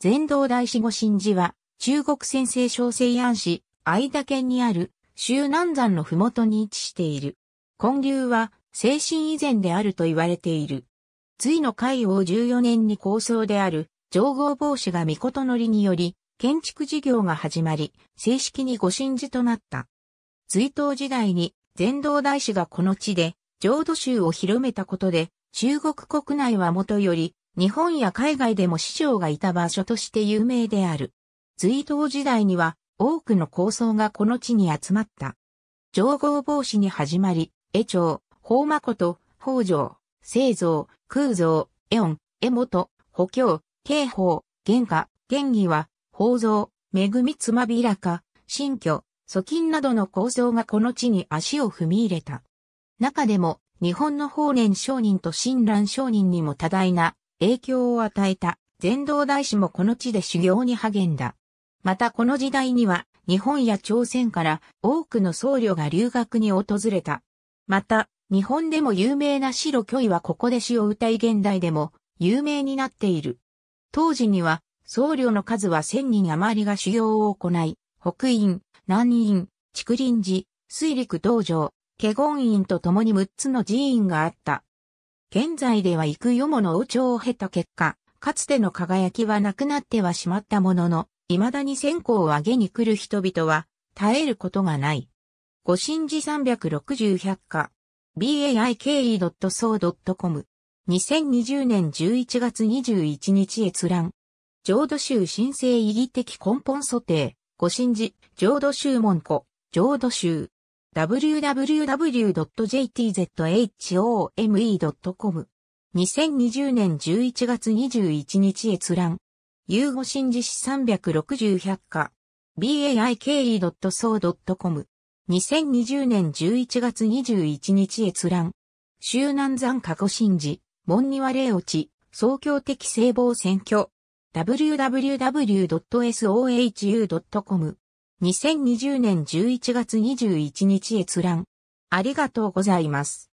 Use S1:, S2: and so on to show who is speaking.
S1: 全道大師御神寺は、中国先生小西安市、愛田県にある、周南山のふもとに位置している。建立は、精神以前であると言われている。隋の海王14年に構想である、上皇法師が御事のりにより、建築事業が始まり、正式に御神寺となった。隋唐時代に、全道大師がこの地で、浄土宗を広めたことで、中国国内はもとより、日本や海外でも市長がいた場所として有名である。隋唐時代には多くの構想がこの地に集まった。上報防止に始まり、江町、宝誠、宝と、北条、製造、空造、絵オ江本、補強、刑法、原価、原義は、宝蔵、恵みつまびらか、新居、祖金などの構想がこの地に足を踏み入れた。中でも、日本の法然商人と親鸞商人にも多大な影響を与えた禅道大師もこの地で修行に励んだ。またこの時代には日本や朝鮮から多くの僧侶が留学に訪れた。また、日本でも有名な白巨位はここで詩を歌い現代でも有名になっている。当時には僧侶の数は千人余りが修行を行い、北院、南院、竹林寺、水陸道場、華厳院と共に6つの寺院があった。現在では幾世もの王朝を経た結果、かつての輝きはなくなってはしまったものの、未だに線香を上げに来る人々は、絶えることがない。ご神事360百科。baike.so.com。2020年11月21日閲覧。浄土宗神聖意義的根本素定。ご神事、浄土宗門戸、浄土宗。www.jtzhome.com。2020年11月21日閲覧。ユーゴ新次史360百科。baike.so.com。2020年11月21日閲覧。周南山過去新事、門庭霊落ち、総教的聖望選挙。www.sohu.com。2020年11月21日閲覧。ありがとうございます。